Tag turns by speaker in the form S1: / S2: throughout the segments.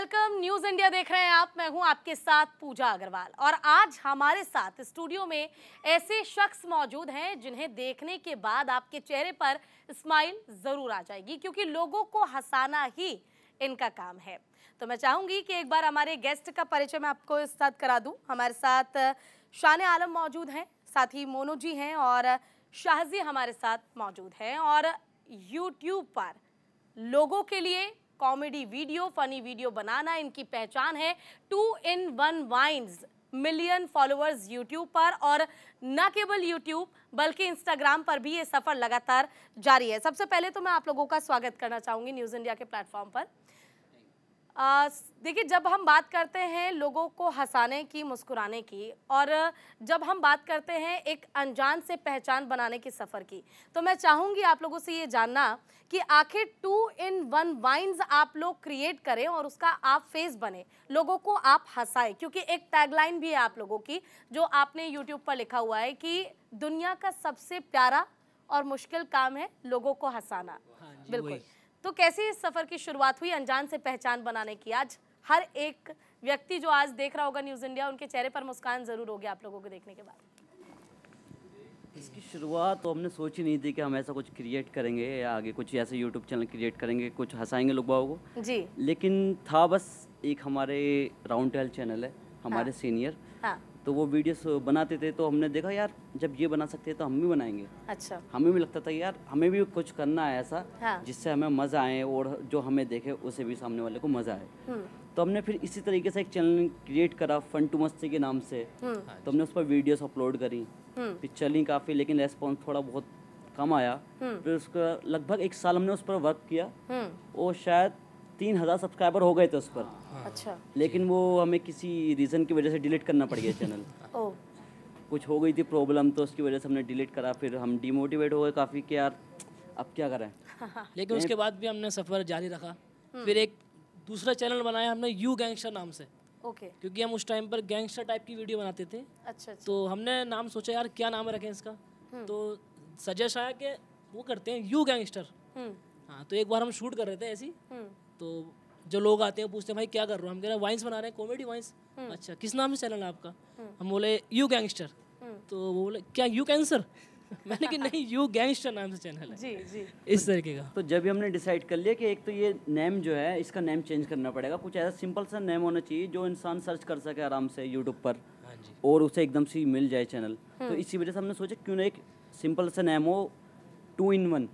S1: Welcome news India देख रहे हैं आप मैं हूं आपके साथ पूजा अग्रवाल और आज हमारे साथ स्टूडियो में ऐसे शख्स मौजूद हैं जिन्हें देखने के बाद आपके चेहरे पर स्माइल जरूर आ जाएगी क्योंकि लोगों को हंसाना ही इनका काम है तो मैं चाहूंगी कि एक बार हमारे गेस्ट का परिचय मैं आपको इस साथ करा दूँ हमारे साथ शान आलम मौजूद हैं साथ ही मोनू जी हैं और शाहजी हमारे साथ मौजूद हैं और यूट्यूब पर लोगों के लिए कॉमेडी वीडियो फनी वीडियो बनाना इनकी पहचान है two in one vines million followers YouTube पर और न केवल यूट्यूब बल्कि इंस्टाग्राम पर भी ये सफ़र लगातार जारी है सबसे पहले तो मैं आप लोगों का स्वागत करना चाहूंगी न्यूज़ इंडिया के प्लेटफॉर्म पर देखिए जब हम बात करते हैं लोगों को हंसाने की मुस्कुराने की और जब हम बात करते हैं एक अनजान से पहचान बनाने के सफ़र की तो मैं चाहूँगी आप लोगों से ये जानना कि आखिर टू इन वन वाइन्स आप लोग क्रिएट करें और उसका आप फेस बने लोगों को आप हंसाएं क्योंकि एक टैगलाइन भी है आप लोगों की जो आपने यूट्यूब पर लिखा हुआ है कि दुनिया का सबसे प्यारा और मुश्किल काम है लोगों को हंसाना हाँ बिल्कुल तो कैसे इस सफ़र की शुरुआत हुई अनजान से पहचान बनाने की आज हर एक व्यक्ति जो आज देख रहा होगा न्यूज़ इंडिया उनके चेहरे पर मुस्कान ज़रूर होगी आप लोगों को देखने के बाद
S2: इसकी शुरुआत तो हमने सोच ही नहीं थी कि हम ऐसा कुछ क्रिएट करेंगे या आगे कुछ ऐसे यूट्यूब चैनल क्रिएट करेंगे कुछ हंसाएंगे लोग बाबू को जी लेकिन था बस एक हमारे राउंड टेल चैनल है हमारे हाँ। सीनियर हाँ। तो वो वीडियोस बनाते थे तो हमने देखा यार जब ये बना सकते हैं तो हम भी बनाएंगे अच्छा हमें भी लगता था यार हमें भी कुछ करना है ऐसा हाँ। जिससे हमें मज़ा आए और जो हमें देखे उसे भी सामने वाले को मज़ा आए हम्म। तो हमने फिर इसी तरीके से एक चैनल क्रिएट करा फन टू मस्ती के नाम से हम्म। तो हमने उस पर वीडियोस अपलोड करी हम्म। फिर चली काफ़ी लेकिन रेस्पॉन्स थोड़ा बहुत कम आया फिर उसका लगभग एक साल हमने उस पर वर्क किया और शायद तीन हज़ार सब्सक्राइबर हो गए थे उस पर हाँ। अच्छा लेकिन वो हमें किसी रीज़न की वजह से डिलीट करना पड़ गया चैनल कुछ हो गई थी प्रॉब्लम तो उसकी वजह से हमने डिलीट करा फिर हम डिमोटिवेट हो गए काफ़ी कि यार अब क्या करें
S3: लेकिन उसके बाद भी हमने सफ़र जारी रखा हम्म। फिर एक दूसरा चैनल बनाया हमने यू गैंगस्टर नाम से ओके क्योंकि हम उस टाइम पर गैंगस्टर टाइप की वीडियो बनाते थे अच्छा, अच्छा। तो हमने नाम सोचा यार क्या नाम रखें इसका हम्म। तो सजेस्ट आया कि वो करते हैं यू गैंगस्टर हम्म। हाँ तो एक बार हम शूट कर रहे थे ऐसी तो जो लोग आते हैं पूछते हैं भाई क्या कर रहे हो हम कह रहे हैं वाइन्स बना रहे हैं कॉमेडी वाइन्स हम्म। अच्छा किस नाम से चैनल है आपका हम्म। हम बोले यू गैंगस्टर हम्म। तो वो बोले क्या यू कैंसर मैंने कि नहीं यू गैंगस्टर नाम से चैनल है जी जी
S2: इस तरीके का तो जब हमने डिसाइड कर लिया कि एक तो ये नेम जो है इसका नेम चेंज करना पड़ेगा कुछ ऐसा सिंपल सा नेम होना चाहिए जो इंसान सर्च कर सके आराम से यूट्यूब पर हाँ और उसे एकदम से मिल जाए चैनल तो इसी वजह से हमने सोचा क्यों ना एक सिंपल सा नेम हो टू इन वन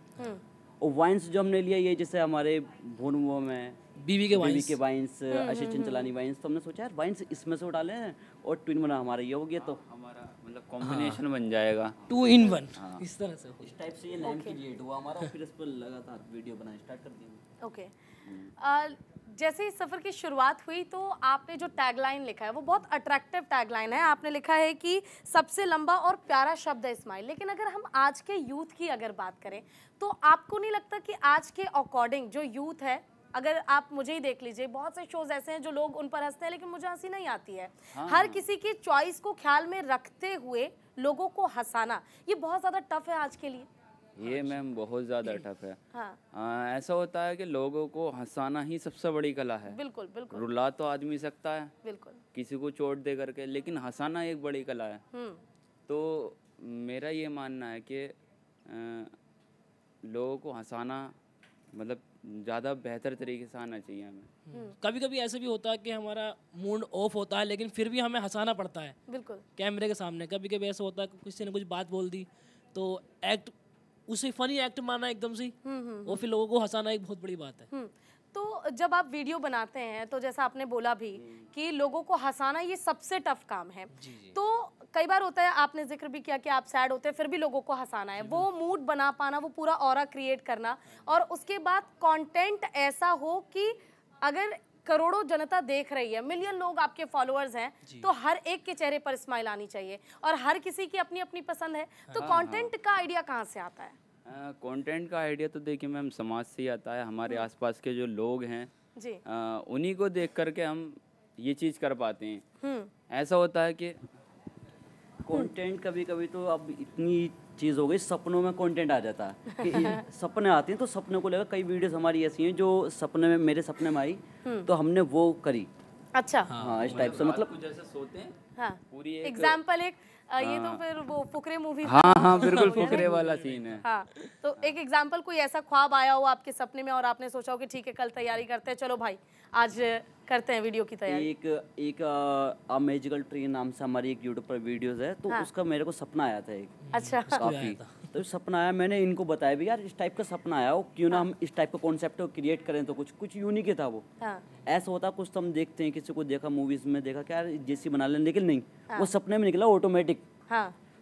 S2: और वाइन्स जो हमने लिया ये जैसे हमारे भून में बीबी के बीबी के वाइन्स अशय चंचलानी वाइन्स तो हमने सोचा यार वाइन्स इसमें से उठा लें और ट्विन बना हमारे ये हो गया तो हाँ, हमारा मतलब कॉम्बिनेशन हाँ। बन जाएगा टू इन वन इस तरह से इस टाइप से ये लैम्प क्रिएट हुआ हमारा फिर इस पर लगातार वीडियो बनाना स्टार्ट कर दिया ओके हम्म।
S1: uh, जैसे इस सफ़र की शुरुआत हुई तो आपने जो टैगलाइन लिखा है वो बहुत अट्रैक्टिव टैगलाइन है आपने लिखा है कि सबसे लंबा और प्यारा शब्द है इस्माइल लेकिन अगर हम आज के यूथ की अगर बात करें तो आपको नहीं लगता कि आज के अकॉर्डिंग जो यूथ है अगर आप मुझे ही देख लीजिए बहुत से शोज ऐसे हैं जो लोग उन पर हंसते हैं लेकिन मुझे हंसी नहीं आती है हाँ। हर किसी की चॉइस को ख्याल में रखते हुए लोगों को हंसाना ये बहुत ज़्यादा टफ है आज के लिए
S4: ये अच्छा। मैम बहुत ज़्यादा टफ है हाँ। आ, ऐसा होता है कि लोगों को हंसाना ही सबसे बड़ी कला है
S1: बिल्कुल बिल्कुल
S4: रुला तो आदमी सकता है बिल्कुल किसी को चोट दे करके लेकिन हंसाना एक बड़ी कला है हम्म। तो मेरा ये मानना है कि लोगों को हंसाना मतलब ज़्यादा बेहतर तरीके से आना चाहिए हमें
S3: हम्म। हम्म। कभी कभी ऐसा भी होता है कि हमारा मूड ऑफ होता है लेकिन फिर भी हमें हंसाना पड़ता है बिल्कुल कैमरे के सामने कभी कभी ऐसा होता है कि किसी ने कुछ बात बोल दी तो एक्ट उसे फनी एक्ट मारना एकदम से वो हम्म, हम्म, हम्म। फिर लोगों को हंसाना एक बहुत बड़ी बात
S1: है तो जब आप वीडियो बनाते हैं तो जैसा आपने बोला भी कि लोगों को हंसाना ये सबसे टफ काम है जी जी। तो कई बार होता है आपने जिक्र भी किया कि आप सैड होते हैं फिर भी लोगों को हंसाना है वो मूड बना पाना वो पूरा और क्रिएट करना और उसके बाद कंटेंट ऐसा हो कि अगर करोड़ों जनता देख रही है मिलियन लोग आपके फॉलोअर्स हैं तो हर एक के चेहरे पर स्माइल आनी चाहिए और हर किसी की अपनी अपनी पसंद है तो कंटेंट हाँ, हाँ। का आइडिया कहाँ से आता
S4: है कंटेंट का आइडिया तो देखिए मैम समाज से ही आता है हमारे हम्म। आसपास के जो लोग हैं उन्हीं को देख करके हम ये चीज़ कर पाते हैं हम्म। ऐसा होता है कि कंटेंट कभी कभी तो अब इतनी चीज़ हो गई सपनों में कंटेंट आ जाता है कि
S2: सपने आते हैं तो सपने को लेकर कई वीडियोस हमारी ऐसी हैं जो सपने में मेरे सपने में आई हम्म। तो हमने वो करी अच्छा हाँ, हाँ इस टाइप मतलब से मतलब
S4: जैसे सोते हैं हाँ, पूरी एग्जाम्पल
S1: एक एक ये तो हाँ। फिर वो फुकरे मूवी हाँ हाँ बिल्कुल फुकरे
S4: वाला सीन है
S1: हाँ तो हाँ। एक एग्जाम्पल कोई ऐसा ख्वाब आया हो आपके सपने में और आपने सोचा हो कि ठीक है कल तैयारी करते हैं चलो भाई आज करते हैं वीडियो की तैयारी
S2: एक एक आ, मेजिकल ट्रेन नाम से हमारी एक यूट्यूब पर वीडियोस है तो हाँ। उसका मेरे को सपना आया था एक
S1: अच्छा काफी
S2: तो सपना आया मैंने इनको बताया भी यार इस टाइप का सपना आया हो क्यों ना हाँ। हम इस टाइप का कॉन्सेप्ट क्रिएट करें तो कुछ कुछ यूनिक था वो हाँ। ऐसा होता कुछ तो हम देखते हैं किसी को देखा मूवीज में देखा क्या जैसी बना लें लेकिन नहीं हाँ। वो सपने में निकला ऑटोमेटिक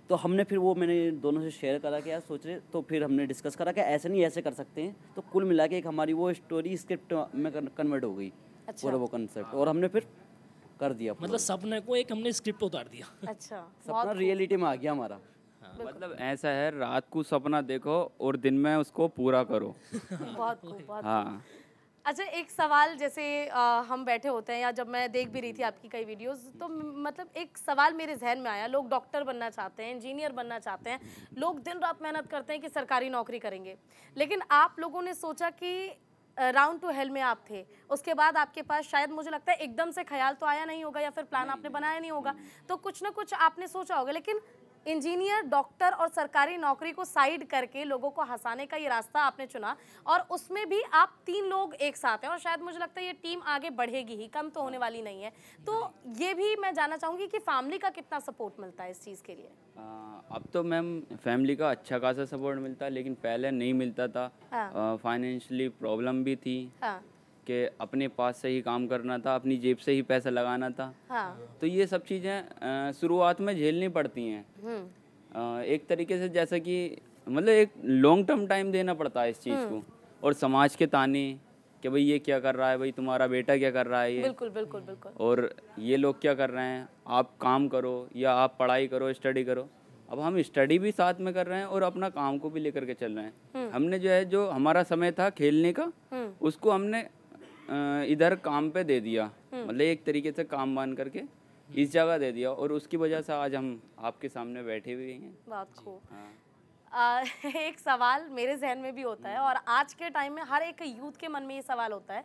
S2: तो हमने फिर वो मैंने दोनों से शेयर करा कि यार सोच रहे तो फिर हमने डिस्कस करा कि ऐसे नहीं ऐसे कर सकते हैं तो कुल मिला के एक हमारी वो स्टोरी स्क्रिप्ट में कन्वर्ट हो गई
S4: अच्छा। वो कंसेप्ट और हमने फिर कर दिया मतलब
S3: सपने को एक हमने स्क्रिप्ट उतार दिया अच्छा सपना
S2: रियलिटी में आ गया हमारा हाँ। मतलब
S4: ऐसा है रात को सपना देखो और दिन में उसको पूरा करो
S1: बहुत हाँ अच्छा एक सवाल जैसे आ, हम बैठे होते हैं या जब मैं देख भी रही थी आपकी कई वीडियोस तो मतलब एक सवाल मेरे जहन में आया लोग डॉक्टर बनना चाहते हैं इंजीनियर बनना चाहते हैं लोग दिन रात मेहनत करते हैं कि सरकारी नौकरी करेंगे लेकिन आप लोगों ने सोचा कि राउंड टू हेल में आप थे उसके बाद आपके पास शायद मुझे लगता है एकदम से ख्याल तो आया नहीं होगा या फिर प्लान आपने बनाया नहीं होगा तो कुछ ना कुछ आपने सोचा होगा लेकिन इंजीनियर डॉक्टर और सरकारी नौकरी को साइड करके लोगों को हंसाने का ये रास्ता आपने चुना और उसमें भी आप तीन लोग एक साथ हैं और शायद मुझे लगता है ये टीम आगे बढ़ेगी ही कम तो होने वाली नहीं है तो ये भी मैं जानना चाहूँगी कि फैमिली का कितना सपोर्ट मिलता है इस चीज़ के लिए
S4: अब तो मैम फैमिली का अच्छा खासा सपोर्ट मिलता है लेकिन पहले नहीं मिलता था हाँ। फाइनेंशली प्रॉब्लम भी थी हाँ। कि अपने पास से ही काम करना था अपनी जेब से ही पैसा लगाना था हाँ। तो ये सब चीज़ें शुरुआत में झेलनी पड़ती हैं हम्म। एक तरीके से जैसा कि मतलब एक लॉन्ग टर्म टाइम देना पड़ता है इस चीज़ हम्म। को और समाज के ताने कि भाई ये क्या कर रहा है भाई तुम्हारा बेटा क्या कर रहा है ये बिल्कुल बिल्कुल बिल्कुल और ये लोग क्या कर रहे हैं आप काम करो या आप पढ़ाई करो स्टडी करो अब हम स्टडी भी साथ में कर रहे हैं और अपना काम को भी लेकर के चल रहे हैं हम्म। हमने जो है जो हमारा समय था खेलने का उसको हमने इधर काम पे दे दिया हम्म। मतलब एक तरीके से काम बांध करके इस जगह दे दिया और उसकी वजह से आज हम आपके सामने बैठे हुए हैं
S1: बात को हाँ। एक सवाल मेरे जहन में भी होता है और आज के टाइम में हर एक यूथ के मन में ये सवाल होता है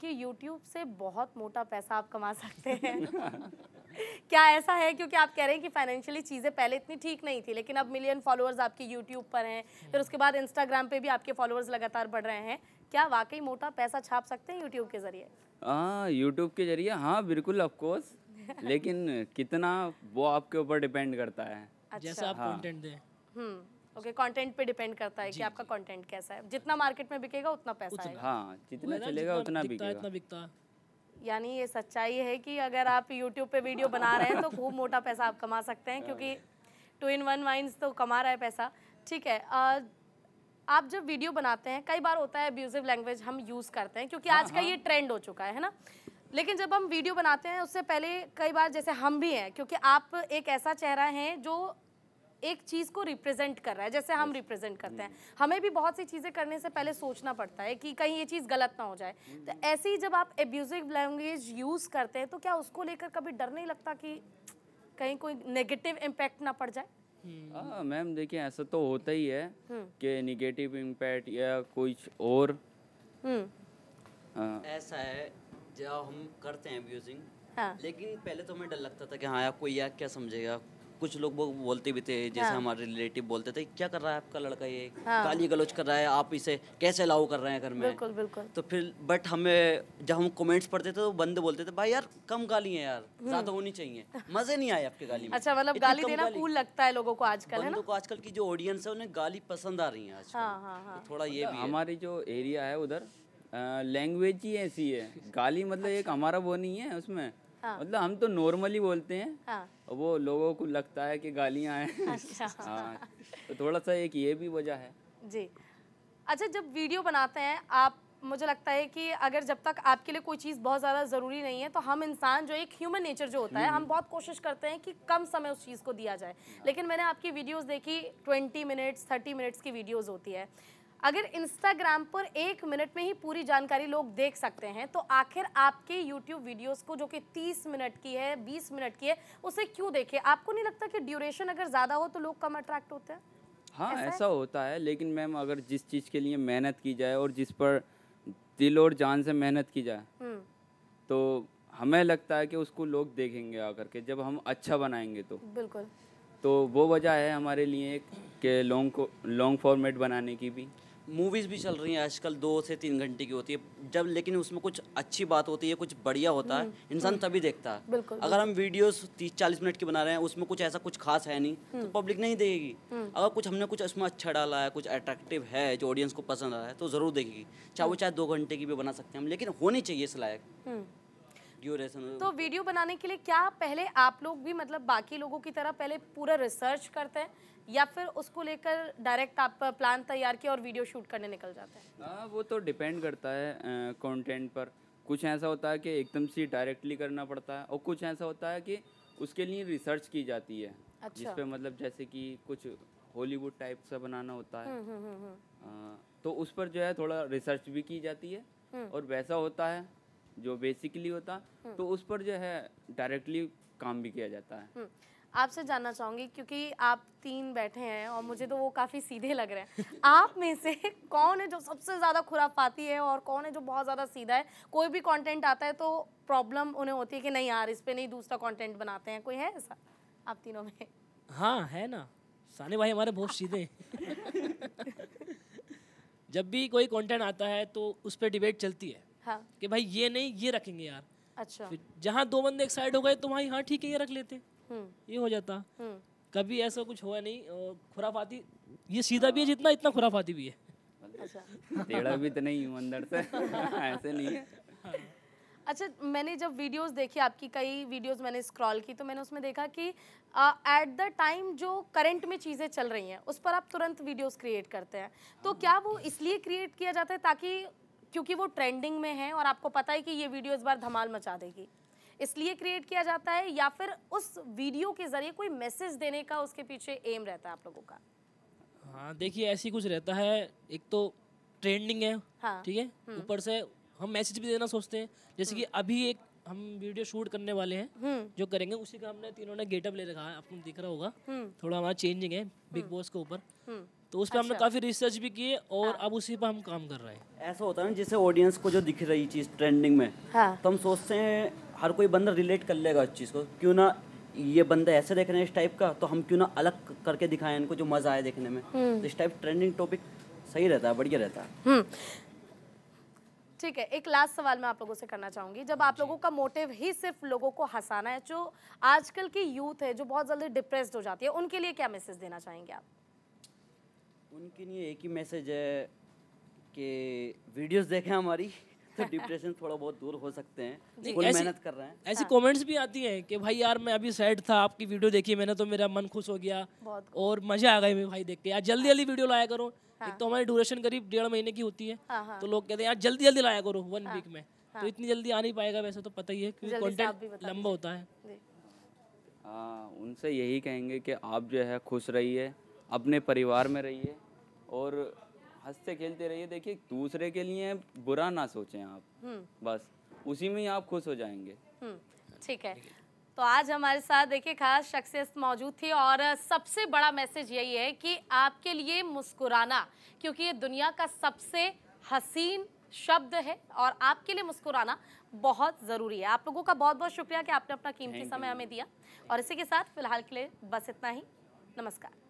S1: कि यूट्यूब से बहुत मोटा पैसा आप कमा सकते हैं क्या ऐसा है क्योंकि आप कह रहे हैं कि फाइनेंशियली चीज़ें पहले इतनी ठीक नहीं थी लेकिन अब मिलियन फॉलोअर्स आपके यूट्यूब पर हैं फिर उसके बाद इंस्टाग्राम पे भी आपके फॉलोअर्स लगातार बढ़ रहे हैं क्या वाकई मोटा पैसा छाप सकते हैं यूट्यूब के जरिए
S4: हाँ यूट्यूब के जरिए हाँ बिल्कुल ऑफकोर्स लेकिन कितना वो आपके ऊपर डिपेंड करता है अच्छा। जैसा आप कंटेंट
S3: हाँ। दें
S1: ओके हम्म, कंटेंट पे डिपेंड करता है कि आपका कंटेंट कैसा है जितना मार्केट में बिकेगा उतना पैसा आएगा
S4: हाँ जितना चलेगा उतना बिकेगा इतना
S3: बिकता
S1: यानी ये सच्चाई है कि अगर आप यूट्यूब पे वीडियो बना रहे हैं तो खूब मोटा पैसा आप कमा सकते हैं क्योंकि टू इन वन वाइन्स तो कमा रहा है पैसा ठीक है आ, आप जब वीडियो बनाते हैं कई बार होता है अब्यूजिव लैंग्वेज हम यूज़ करते हैं क्योंकि हाँ, आज का ये ट्रेंड हाँ। हो चुका है है ना लेकिन जब हम वीडियो बनाते हैं उससे पहले कई बार जैसे हम भी हैं क्योंकि आप एक ऐसा चेहरा हैं जो एक चीज़ को रिप्रेजेंट कर रहा है जैसे हम रिप्रेजेंट करते हैं हम्म। हमें भी बहुत सी चीज़ें करने से पहले सोचना पड़ता है कि कहीं ये चीज़ गलत ना हो जाए तो हम्म। ऐसे ही जब आप एब्यूजिव लैंग्वेज यूज़ करते हैं तो क्या उसको लेकर कभी डर नहीं लगता कि कहीं कोई नेगेटिव इम्पैक्ट ना पड़ जाए
S4: हम्म। हाँ, मैम देखिए ऐसा तो होता ही है हम्म। कि निगेटिव इम्पैक्ट या कुछ और
S2: हम्म। हाँ। ऐसा है जब हम करते हैं अब्यूजिंग हाँ। लेकिन पहले तो हमें डर लगता था कि हाँ यार
S4: कोई यार क्या समझेगा
S2: कुछ लोग वो बोलते भी थे जैसे हाँ। हमारे रिलेटिव बोलते थे क्या कर रहा है आपका लड़का ये हाँ। गाली गलोच कर रहा है आप इसे कैसे अलाउ कर रहे हैं घर में बिल्कुल बिल्कुल तो फिर बट हमें जब हम कमेंट्स पढ़ते थे तो बंदे बोलते थे भाई यार कम गाली है यार हम्म। ज्यादा होनी चाहिए मजे नहीं आए आपके गाली में अच्छा मतलब गाली देना
S1: कूल लगता है लोगों को आजकल है ना
S2: को आजकल की जो ऑडियंस है उन्हें गाली पसंद आ रही है आजकल हाँ, हाँ, हाँ। तो थोड़ा ये मतलब भी
S4: हमारी जो एरिया है उधर लैंग्वेज ही ऐसी है गाली मतलब एक अच्छा। हमारा वो नहीं है उसमें हाँ। मतलब हम तो नॉर्मली बोलते हैं हाँ। वो लोगों को लगता है कि गालियाँ हैं अच्छा हाँ। तो थोड़ा सा एक ये भी वजह है
S1: जी अच्छा जब वीडियो बनाते हैं आप मुझे लगता है कि अगर जब तक आपके लिए कोई चीज़ बहुत ज़्यादा ज़रूरी नहीं है तो हम इंसान जो एक ह्यूमन नेचर जो होता है हम हम्म। बहुत कोशिश करते हैं कि कम समय उस चीज़ को दिया जाए हाँ। लेकिन मैंने आपकी वीडियोस देखी 20 मिनट्स 30 मिनट्स की वीडियोस होती है अगर इंस्टाग्राम पर एक मिनट में ही पूरी जानकारी लोग देख सकते हैं तो आखिर आपके यूट्यूब वीडियोस को जो कि 30 मिनट की है 20 मिनट की है उसे क्यों देखें आपको नहीं लगता कि ड्यूरेशन अगर ज़्यादा हो तो लोग कम अट्रैक्ट होते हैं
S4: हाँ ऐसा, ऐसा है? होता है लेकिन मैम अगर जिस चीज़ के लिए मेहनत की जाए और जिस पर दिल और जान से मेहनत की जाए हम्म। तो हमें लगता है कि उसको लोग देखेंगे आकर के जब हम अच्छा बनाएंगे तो बिल्कुल तो वो वजह है हमारे लिए के लॉन्ग लॉन्ग फॉर्मेट बनाने की भी
S2: मूवीज़ भी चल रही हैं आजकल दो से तीन घंटे की होती है जब लेकिन उसमें कुछ अच्छी बात होती है कुछ बढ़िया होता है हम्म, इंसान हम्म। तभी देखता है अगर हम वीडियोस तीस चालीस मिनट की बना रहे हैं उसमें कुछ ऐसा कुछ खास है नहीं तो हम्म। पब्लिक नहीं देखेगी अगर कुछ हमने कुछ उसमें अच्छा डाला है कुछ अट्रैक्टिव है जो ऑडियंस को पसंद आ रहा है तो ज़रूर देखेगी चाहे वो चाहे दो घंटे की भी बना सकते हैं हम लेकिन होनी चाहिए इस लायक ड्यूरेशन तो
S1: वीडियो बनाने के लिए क्या पहले आप लोग भी मतलब बाकी लोगों की तरह पहले पूरा रिसर्च करते हैं या फिर उसको लेकर डायरेक्ट आप प्लान तैयार किया और वीडियो शूट करने निकल जाते हैं
S4: हाँ वो तो डिपेंड करता है कंटेंट पर कुछ ऐसा होता है कि एकदम से डायरेक्टली करना पड़ता है और कुछ ऐसा होता है कि उसके लिए रिसर्च की जाती है अच्छा। जिसपे मतलब जैसे कि कुछ हॉलीवुड टाइप सा बनाना होता है हुँ, हुँ, हुँ. आ, तो उस पर जो है थोड़ा रिसर्च भी की जाती है
S1: हम्म।
S3: और
S4: वैसा होता है जो बेसिकली होता हम्म। तो उस पर जो है डायरेक्टली काम भी किया जाता है
S1: हम्म। आपसे जानना चाहूंगी क्योंकि आप तीन बैठे हैं और मुझे तो वो काफी सीधे लग रहे हैं आप में से कौन है जो सबसे ज्यादा खुराफाती है और कौन है जो बहुत ज्यादा सीधा है कोई भी कंटेंट आता है तो प्रॉब्लम उन्हें होती है कि नहीं यार इस पे नहीं दूसरा कंटेंट बनाते हैं कोई है ऐसा आप तीनों में
S3: हाँ है ना साने भाई हमारे बहुत सीधे जब भी कोई कॉन्टेंट आता है तो उस पर डिबेट चलती है हाँ। कि भाई ये नहीं ये रखेंगे यार अच्छा जहाँ दो बंदे एक साइड हो गए तो वहाँ हाँ ठीक है ये रख लेते हम्म। ये हो जाता हम्म। कभी ऐसा कुछ हुआ नहीं और खुराफाती ये सीधा भी है जितना इतना खुराफाती भी है
S1: अच्छा
S4: भी तो नहीं हूँ अंदर से ऐसे नहीं हाँ।
S1: अच्छा मैंने जब वीडियोस देखी आपकी कई वीडियोस मैंने स्क्रॉल की तो मैंने उसमें देखा कि एट द टाइम जो करंट में चीज़ें चल रही हैं उस पर आप तुरंत वीडियोस क्रिएट करते हैं तो हाँ। क्या वो इसलिए क्रिएट किया जाता है ताकि क्योंकि वो ट्रेंडिंग में है और आपको पता है कि ये वीडियो इस बार धमाल मचा देगी इसलिए क्रिएट किया जाता है या फिर उस वीडियो के जरिए कोई मैसेज देने का उसके पीछे एम रहता है आप लोगों का
S3: हाँ देखिए ऐसी कुछ रहता है एक तो ट्रेंडिंग है हाँ। ठीक है हम्म। ऊपर से हम मैसेज भी देना सोचते हैं जैसे कि हम्म। अभी एक हम वीडियो शूट करने वाले हैं हम्म। जो करेंगे उसी का हमने तीनों ने गेटअप ले रखा है आपको दिख रहा होगा थोड़ा हमारा चेंजिंग है बिग बॉस के ऊपर तो उस पर अच्छा। हमने काफ़ी रिसर्च भी किए और हाँ। अब उसी पर हम काम कर रहे हैं
S2: ऐसा होता है ना जैसे ऑडियंस को जो दिख रही चीज़ ट्रेंडिंग में हाँ। तो हम सोचते हैं हर कोई बंदा रिलेट कर लेगा उस चीज़ को क्यों ना ये बंदा ऐसे देख रहे हैं इस टाइप का तो हम क्यों ना अलग करके दिखाएं इनको जो मज़ा आए देखने में हम्म। तो इस टाइप ट्रेंडिंग टॉपिक सही रहता है बढ़िया रहता है हम्म।
S1: ठीक है एक लास्ट सवाल मैं आप लोगों से करना चाहूंगी जब आप लोगों का मोटिव ही सिर्फ लोगों को हंसाना है जो आजकल की यूथ है जो बहुत जल्दी डिप्रेस्ड हो जाती है उनके लिए क्या मैसेज देना चाहेंगे आप
S2: उनके लिए एक ही मैसेज है कि वीडियोस देखें हमारी तो डिप्रेशन थोड़ा बहुत दूर हो सकते हैं फुल मेहनत कर रहे हैं ऐसी
S3: हाँ। कमेंट्स भी आती हैं कि भाई यार मैं अभी सैड था आपकी वीडियो देखी मैंने तो मेरा मन खुश हो गया और मजा आ गया मेरे भाई देख के यार जल्दी हाँ। जल्दी वीडियो लाया करो हाँ। एक तो हमारी ड्यूरेशन करीब डेढ़ महीने की होती है हाँ, तो लोग कहते हैं यार जल्दी जल्दी लाया करो वन वीक में तो इतनी जल्दी आ नहीं पाएगा वैसे तो पता ही है क्योंकि कॉन्टेंट लंबा होता
S4: है उनसे यही कहेंगे कि आप जो है खुश रहिए अपने परिवार में रहिए और हंसते खेलते रहिए देखिए दूसरे के लिए बुरा ना सोचें आप हम्म। बस उसी में ही आप खुश हो जाएंगे
S1: हम्म, ठीक है तो आज हमारे साथ देखिए खास शख्सियत मौजूद थी और सबसे बड़ा मैसेज यही है कि आपके लिए मुस्कुराना क्योंकि ये दुनिया का सबसे हसीन शब्द है और आपके लिए मुस्कुराना बहुत ज़रूरी है आप लोगों का बहुत बहुत शुक्रिया कि आपने अपना कीमती समय हमें दिया और इसी के साथ फिलहाल के लिए बस इतना ही नमस्कार